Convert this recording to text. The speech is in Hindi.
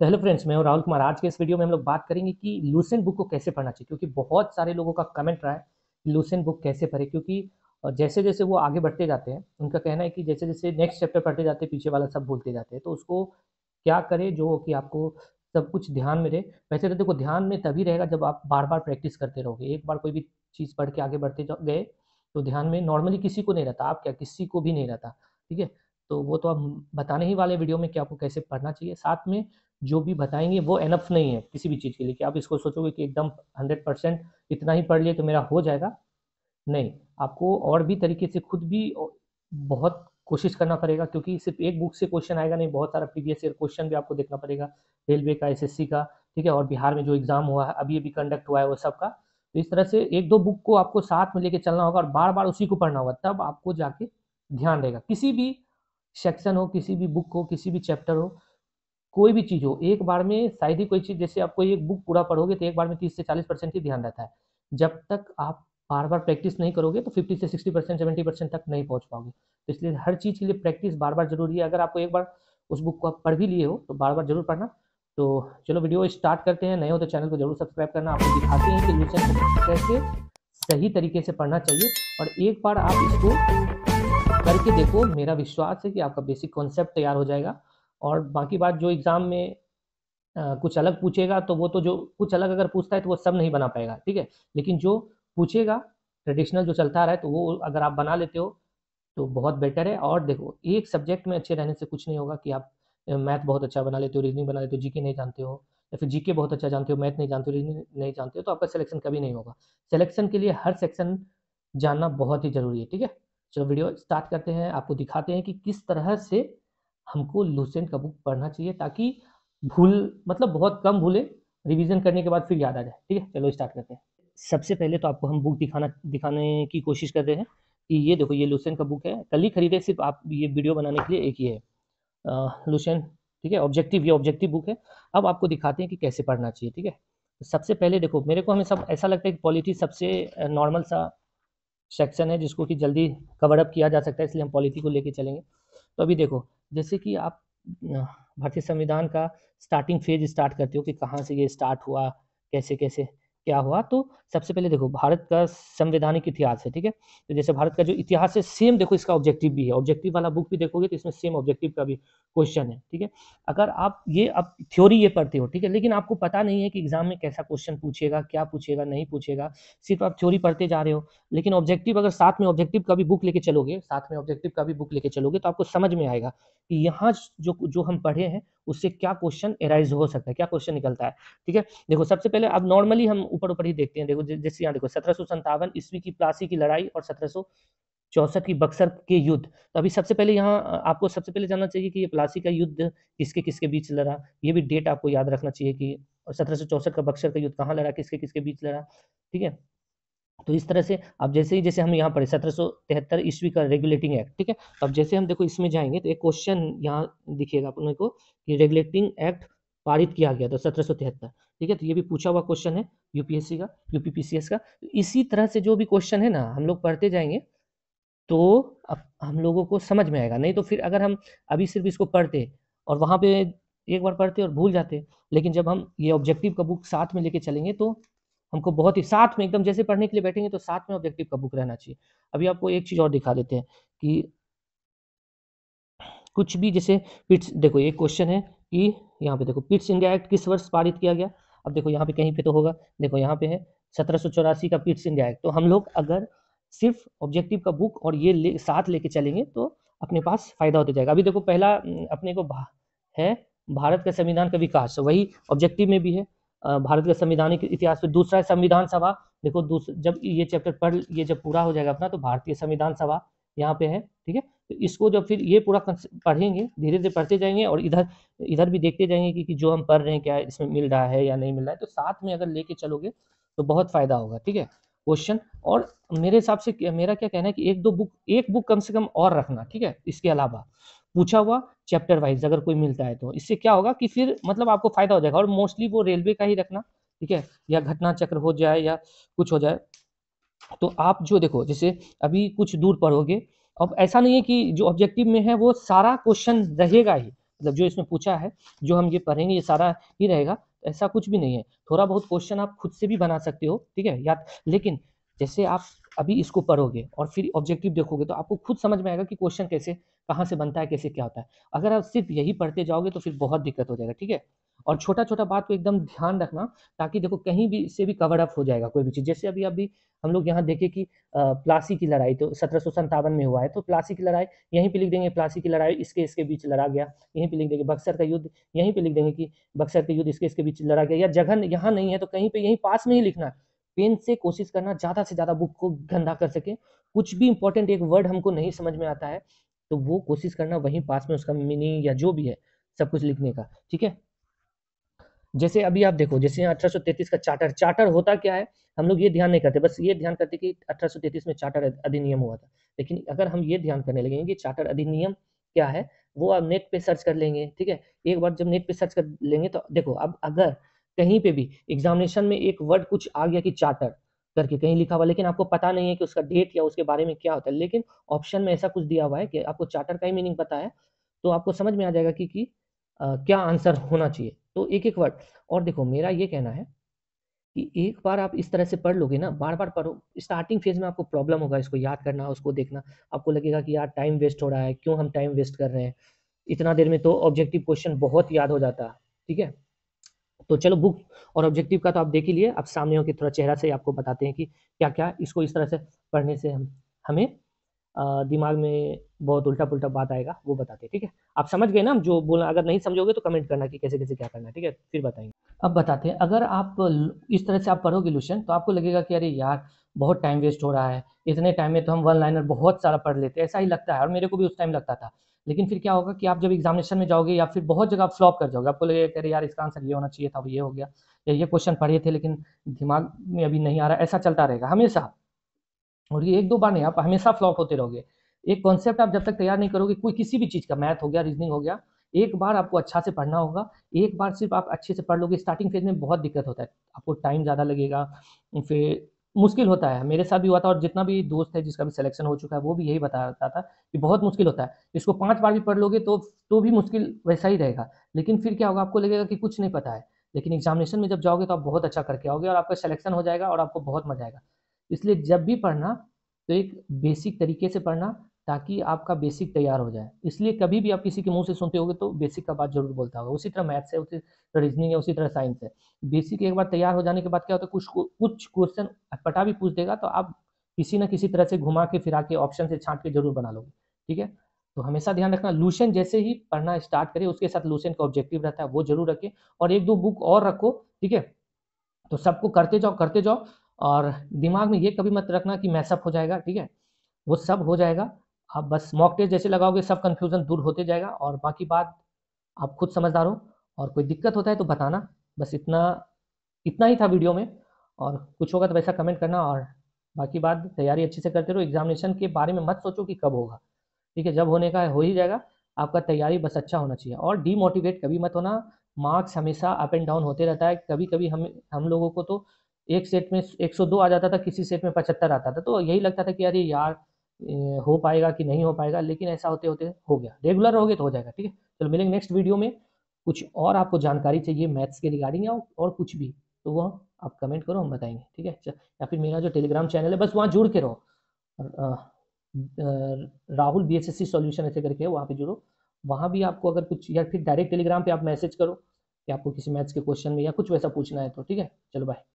तो हेलो फ्रेंड्स मैं हूं राहुल कुमार आज के इस वीडियो में हम लोग बात करेंगे कि लूसेंट बुक को कैसे पढ़ना चाहिए क्योंकि बहुत सारे लोगों का कमेंट रहा है कि लूसेंट बुक कैसे पढ़े क्योंकि जैसे जैसे वो आगे बढ़ते जाते हैं उनका कहना है कि जैसे जैसे नेक्स्ट चैप्टर पढ़ते जाते हैं पीछे वाला सब भूलते जाते हैं तो उसको क्या करें जो कि आपको सब कुछ ध्यान में रहे वैसे तो देखो ध्यान में तभी रहेगा जब आप बार बार प्रैक्टिस करते रहोगे एक बार कोई भी चीज़ पढ़ के आगे बढ़ते गए तो ध्यान में नॉर्मली किसी को नहीं रहता आप क्या किसी को भी नहीं रहता ठीक है तो वो तो आप बताने ही वाले वीडियो में कि आपको कैसे पढ़ना चाहिए साथ में जो भी बताएंगे वो एनफ नहीं है किसी भी चीज़ के लिए कि आप इसको सोचोगे कि एकदम हंड्रेड परसेंट इतना ही पढ़ लिए तो मेरा हो जाएगा नहीं आपको और भी तरीके से खुद भी बहुत कोशिश करना पड़ेगा क्योंकि सिर्फ एक बुक से क्वेश्चन आएगा नहीं बहुत सारा पी डी क्वेश्चन भी आपको देखना पड़ेगा रेलवे का एस का ठीक है और बिहार में जो एग्ज़ाम हुआ है अभी अभी कंडक्ट हुआ है वो सब का तो इस तरह से एक दो बुक को आपको साथ में लेके चलना होगा और बार बार उसी को पढ़ना होगा तब आपको जाके ध्यान रहेगा किसी भी सेक्शन हो किसी भी बुक हो किसी भी चैप्टर हो कोई भी चीज़ हो एक बार में शायद ही कोई चीज़ जैसे आप कोई एक बुक पूरा पढ़ोगे तो एक बार में तीस से चालीस परसेंट ही ध्यान रहता है जब तक आप बार बार प्रैक्टिस नहीं करोगे तो फिफ्टी से सिक्सटी परसेंट सेवेंटी परसेंट तक नहीं पहुंच पाओगे तो इसलिए हर चीज़ के लिए प्रैक्टिस बार बार जरूरी है अगर आपको एक बार उस बुक को आप पढ़ भी लिए हो तो बार बार जरूर पढ़ना तो चलो वीडियो स्टार्ट करते हैं नए हो तो चैनल को जरूर सब्सक्राइब करना आपको दिखाते हैं कि ल्यूसेंट को कैसे सही तरीके से पढ़ना चाहिए और एक बार आप इसको करके देखो मेरा विश्वास है कि आपका बेसिक कॉन्सेप्ट तैयार हो जाएगा और बाकी बात जो एग्ज़ाम में आ, कुछ अलग पूछेगा तो वो तो जो कुछ अलग अगर पूछता है तो वो सब नहीं बना पाएगा ठीक है लेकिन जो पूछेगा ट्रेडिशनल जो चलता आ रहा है तो वो अगर आप बना लेते हो तो बहुत बेटर है और देखो एक सब्जेक्ट में अच्छे रहने से कुछ नहीं होगा कि आप मैथ बहुत अच्छा बना लेते हो रीजनिंग बना लेते हो जीके नहीं जानते हो या फिर जीके बहुत अच्छा जानते हो मैथ नहीं जानते हो रीजनिंग नहीं जानते हो तो आपका सिलेक्शन कभी नहीं होगा सिलेक्शन के लिए हर सेक्शन जानना बहुत ही जरूरी है ठीक है चलो वीडियो स्टार्ट करते हैं आपको दिखाते हैं कि किस तरह से हमको लूसेंट का बुक पढ़ना चाहिए ताकि भूल मतलब बहुत कम भूले रिवीजन करने के बाद फिर याद आ जाए ठीक है चलो स्टार्ट करते हैं सबसे पहले तो आपको हम बुक दिखाना दिखाने की कोशिश कर रहे हैं कि ये देखो ये लूसेंट का बुक है कल ही खरीदे सिर्फ आप ये वीडियो बनाने के लिए एक ही है लूसेंट ठीक है ऑब्जेक्टिव ये ऑब्जेक्टिव बुक है अब आपको दिखाते हैं कि कैसे पढ़ना चाहिए ठीक है तो सबसे पहले देखो मेरे को हमें सब ऐसा लगता है कि पॉलिटी सबसे नॉर्मल सा सेक्शन है जिसको कि जल्दी कवर अप किया जा सकता है इसलिए हम पॉलिटी को लेके चलेंगे तो अभी देखो जैसे कि आप भारतीय संविधान का स्टार्टिंग फेज स्टार्ट करते हो कि कहाँ से ये स्टार्ट हुआ कैसे कैसे क्या हुआ तो सबसे पहले देखो भारत का संवैधानिक इतिहास है ठीक है तो जैसे भारत का जो इतिहास है सेम देखो इसका ऑब्जेक्टिव भी है ऑब्जेक्टिव वाला बुक भी देखोगे तो इसमें सेम ऑब्जेक्टिव का भी क्वेश्चन है ठीक है अगर आप ये अब थ्योरी ये पढ़ते हो ठीक है लेकिन आपको पता नहीं है कि एग्जाम में कैसा क्वेश्चन पूछेगा क्या पूछेगा नहीं पूछेगा सिर्फ आप थ्योरी पढ़ते जा रहे हो लेकिन ऑब्जेक्टिव अगर साथ में ऑब्जेक्टिव का भी बुक लेके चलोगे साथ में ऑब्जेक्टिव का भी बुक लेके चलोगे तो आपको समझ में आएगा कि यहाँ जो जो हम पढ़े हैं उससे क्या क्वेश्चन एराइज हो सकता है क्या क्वेश्चन निकलता है ठीक है देखो सबसे पहले अब नॉर्मली हम ऊपर ऊपर ही देखते हैं देखो जैसे यहाँ देखो सत्रह सौ ईस्वी की प्लासी की लड़ाई और सत्रह चौसठ की बक्सर के युद्ध तो अभी सबसे पहले यहाँ आपको सबसे पहले जानना चाहिए कि ये प्लासी का युद्ध किसके किसके बीच लड़ा ये भी डेट आपको याद रखना चाहिए कि और सत्रह का बक्सर का युद्ध कहाँ लड़ा किसके किसके बीच लड़ा ठीक है तो इस तरह से अब जैसे ही जैसे हम यहाँ पढ़े सत्रह सौ तिहत्तर ईस्वी का रेगुलेटिंग एक्ट ठीक है अब जैसे हम देखो इसमें जाएंगे तो एक क्वेश्चन यहाँ दिखेगा अपने को कि रेगुलेटिंग एक्ट पारित किया गया था सत्रह सौ तिहत्तर ठीक है तो ये भी पूछा हुआ क्वेश्चन है यूपीएससी का यूपीपीसीएस का तो इसी तरह से जो भी क्वेश्चन है ना हम लोग पढ़ते जाएंगे तो अब हम लोगों को समझ में आएगा नहीं तो फिर अगर हम अभी सिर्फ इसको पढ़ते और वहाँ पे एक बार पढ़ते और भूल जाते लेकिन जब हम ये ऑब्जेक्टिव का बुक साथ में लेके चलेंगे तो हमको बहुत ही साथ में एकदम जैसे पढ़ने के लिए बैठेंगे तो साथ में ऑब्जेक्टिव का बुक रहना चाहिए अभी आपको एक चीज़ और दिखा देते हैं कि कुछ भी जैसे पिट्स देखो एक क्वेश्चन है कि यहाँ पे देखो पिट्स इंडिया एक्ट किस वर्ष पारित किया गया अब देखो यहाँ पे कहीं पे तो होगा देखो यहाँ पे है सत्रह का पिट्स इंडिया एक्ट तो हम लोग अगर सिर्फ ऑब्जेक्टिव का बुक और ये ले, साथ लेके चलेंगे तो अपने पास फायदा होता जाएगा अभी देखो पहला अपने को भा, है भारत का संविधान का विकास तो वही ऑब्जेक्टिव में भी है भारत का संविधानिक इतिहास में दूसरा है संविधान सभा देखो जब ये चैप्टर पढ़ ये जब पूरा हो जाएगा अपना तो भारतीय संविधान सभा यहाँ पे है ठीक है तो इसको जब फिर ये पूरा पढ़ेंगे धीरे धीरे पढ़ते जाएंगे और इधर इधर भी देखते जाएंगे कि, कि जो हम पढ़ रहे हैं क्या इसमें मिल रहा है या नहीं मिल रहा है तो साथ में अगर लेके चलोगे तो बहुत फायदा होगा ठीक है क्वेश्चन और मेरे हिसाब से मेरा क्या कहना है कि एक दो बुक एक बुक कम से कम और रखना ठीक है इसके अलावा पूछा हुआ चैप्टर वाइज अगर कोई मिलता है तो इससे क्या होगा कि फिर मतलब आपको फायदा हो जाएगा और मोस्टली वो रेलवे का ही रखना ठीक है या घटना चक्र हो जाए या कुछ हो जाए तो आप जो देखो जैसे अभी कुछ दूर पढ़ोगे अब ऐसा नहीं है कि जो ऑब्जेक्टिव में है वो सारा क्वेश्चन रहेगा ही मतलब जो इसमें पूछा है जो हम ये पढ़ेंगे ये सारा ही रहेगा तो ऐसा कुछ भी नहीं है थोड़ा बहुत क्वेश्चन आप खुद से भी बना सकते हो ठीक है या लेकिन जैसे आप अभी इसको पढ़ोगे और फिर ऑब्जेक्टिव देखोगे तो आपको खुद समझ में आएगा कि क्वेश्चन कैसे कहाँ से बनता है कैसे क्या होता है अगर आप सिर्फ यही पढ़ते जाओगे तो फिर बहुत दिक्कत हो जाएगा ठीक है और छोटा छोटा बात को एकदम ध्यान रखना ताकि देखो कहीं भी इससे भी कवर अप हो जाएगा कोई भी चीज़ जैसे अभी अभी हम लोग यहाँ देखें कि प्लासी की लड़ाई तो सत्रह में हुआ है तो प्लासी की लड़ाई यहीं पे लिख देंगे प्लासी की लड़ाई इसके इसके बीच लड़ा गया यहीं पे लिख देंगे बक्सर का युद्ध यहीं पे लिख देंगे कि बक्सर का युद्ध इसके इसके बीच लड़ा गया या जगह यहाँ नहीं है तो कहीं पे यहीं पास में ही लिखना पेन से कोशिश करना ज़्यादा से ज़्यादा बुक को गंदा कर सके कुछ भी इंपॉर्टेंट एक वर्ड हमको नहीं समझ में आता है तो वो कोशिश करना वहीं पास में उसका मीनिंग या जो भी है सब कुछ लिखने का ठीक है जैसे अभी आप देखो जैसे यहाँ अठारह का चार्टर चार्टर होता क्या है हम लोग ये ध्यान नहीं करते बस ये ध्यान करते कि अठारह में चार्टर अधिनियम हुआ था लेकिन अगर हम ये ध्यान करने लगेंगे कि चार्टर अधिनियम क्या है वो आप नेट पे सर्च कर लेंगे ठीक है एक बार जब नेट पे सर्च कर लेंगे तो देखो अब अगर कहीं पे भी एग्जामिनेशन में एक वर्ड कुछ आ गया कि चार्टर करके कहीं लिखा हुआ लेकिन आपको पता नहीं है कि उसका डेट या उसके बारे में क्या होता है लेकिन ऑप्शन में ऐसा कुछ दिया हुआ है कि आपको चार्टर का ही मीनिंग पता है तो आपको समझ में आ जाएगा कि, कि आ, क्या आंसर होना चाहिए तो एक एक वर्ड और देखो मेरा ये कहना है कि एक बार आप इस तरह से पढ़ लोगे ना बार बार पढ़ो स्टार्टिंग फेज में आपको प्रॉब्लम होगा इसको याद करना उसको देखना आपको लगेगा कि यार टाइम वेस्ट हो रहा है क्यों हम टाइम वेस्ट कर रहे हैं इतना देर में तो ऑब्जेक्टिव क्वेश्चन बहुत याद हो जाता ठीक है तो चलो बुक और ऑब्जेक्टिव का तो आप देख ही लिए आप सामने हो कि थोड़ा चेहरा से आपको बताते हैं कि क्या क्या इसको इस तरह से पढ़ने से हम हमें दिमाग में बहुत उल्टा पुल्टा बात आएगा वो बताते ठीक है आप समझ गए ना जो बोलना अगर नहीं समझोगे तो कमेंट करना कि कैसे कैसे क्या करना ठीक है फिर बताएंगे अब बताते हैं अगर आप इस तरह से आप पढ़ोगे लूशन तो आपको लगेगा कि अरे यार बहुत टाइम वेस्ट हो रहा है इतने टाइम में तो हम वन लाइनर बहुत सारा पढ़ लेते हैं ऐसा ही लगता है और मेरे को भी उस टाइम लगता था लेकिन फिर क्या होगा कि आप जब एग्जामिनेशन में जाओगे या फिर बहुत जगह आप फ्लॉप कर जाओगे आपको लगेगा अरे यार इसका आंसर ये होना चाहिए था ये हो गया या ये क्वेश्चन पढ़े थे लेकिन दिमाग में अभी नहीं आ रहा ऐसा चलता रहेगा हमेशा और ये एक दो बार नहीं आप हमेशा फ्लॉप होते रहोगे एक कॉन्सेप्ट आप जब तक तैयार नहीं करोगे कोई किसी भी चीज़ का मैथ हो गया रीजनिंग हो गया एक बार आपको अच्छा से पढ़ना होगा एक बार सिर्फ आप अच्छे से पढ़ लोगे स्टार्टिंग फेज में बहुत दिक्कत होता है आपको टाइम ज़्यादा लगेगा फिर मुश्किल होता है मेरे साथ भी हुआ था और जितना भी दोस्त है जिसका भी सिलेक्शन हो चुका है वो भी यही बता रहा था कि बहुत मुश्किल होता है इसको पाँच बार भी पढ़ लोगे तो तो भी मुश्किल वैसा ही रहेगा लेकिन फिर क्या होगा आपको लगेगा कि कुछ नहीं पता है लेकिन एग्जामिनेशन में जब जाओगे तो आप बहुत अच्छा करके आओगे और आपका सिलेक्शन हो जाएगा और आपको बहुत मजा आएगा इसलिए जब भी पढ़ना तो एक बेसिक तरीके से पढ़ना ताकि आपका बेसिक तैयार हो जाए इसलिए कभी भी आप किसी के मुंह से सुनते होगे तो बेसिक का बात जरूर बोलता होगा उसी तरह मैथ्स है उसी तरह रीजनिंग है उसी तरह साइंस है बेसिक एक बार तैयार हो जाने के बाद क्या होता है कुछ कुछ क्वेश्चन पटा भी पूछ देगा तो आप किसी ना किसी तरह से घुमा के फिरा के ऑप्शन से छांट के जरूर बना लोगे ठीक है तो हमेशा ध्यान रखना लूशन जैसे ही पढ़ना स्टार्ट करें उसके साथ लूशन का ऑब्जेक्टिव रहता है वो जरूर रखें और एक दो बुक और रखो ठीक है तो सबको करते जाओ करते जाओ और दिमाग में ये कभी मत रखना कि मैसअप हो जाएगा ठीक है वो सब हो जाएगा आप बस मॉक टेस्ट जैसे लगाओगे सब कन्फ्यूज़न दूर होते जाएगा और बाकी बात आप खुद समझदार हो और कोई दिक्कत होता है तो बताना बस इतना इतना ही था वीडियो में और कुछ होगा तो वैसा कमेंट करना और बाकी बात तैयारी अच्छे से करते रहो एग्जामिनेशन के बारे में मत सोचो कि कब होगा ठीक है जब होने का है हो ही जाएगा आपका तैयारी बस अच्छा होना चाहिए और डीमोटिवेट कभी मत होना मार्क्स हमेशा अप एंड डाउन होते रहता है कभी कभी हम हम लोगों को तो एक सेट में 102 आ जाता था किसी सेट में 75 आता था तो यही लगता था कि अरे यार हो पाएगा कि नहीं हो पाएगा लेकिन ऐसा होते होते हो गया रेगुलर हो गए तो हो जाएगा ठीक है चलो मिलेंगे नेक्स्ट वीडियो में कुछ और आपको जानकारी चाहिए मैथ्स के रिगार्डिंग या और कुछ भी तो वह आप कमेंट करो हम बताएंगे ठीक है या फिर मेरा जो टेलीग्राम चैनल है बस वहाँ जुड़ के रहो Rahul B S S C solution ऐसे करके वहाँ पे जुड़ो वहाँ भी आपको अगर कुछ या फिर डायरेक्ट टेलीग्राम पे आप मैसेज करो कि आपको किसी मैथ्स के क्वेश्चन में या कुछ वैसा पूछना है तो ठीक है चलो बाय